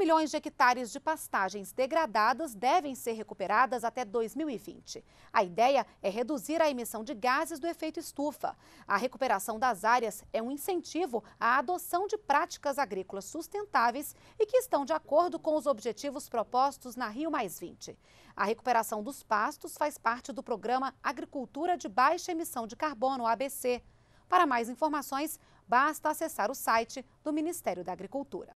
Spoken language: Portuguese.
milhões de hectares de pastagens degradadas devem ser recuperadas até 2020. A ideia é reduzir a emissão de gases do efeito estufa. A recuperação das áreas é um incentivo à adoção de práticas agrícolas sustentáveis e que estão de acordo com os objetivos propostos na Rio A recuperação dos pastos faz parte do programa Agricultura de Baixa Emissão de Carbono, ABC. Para mais informações, basta acessar o site do Ministério da Agricultura.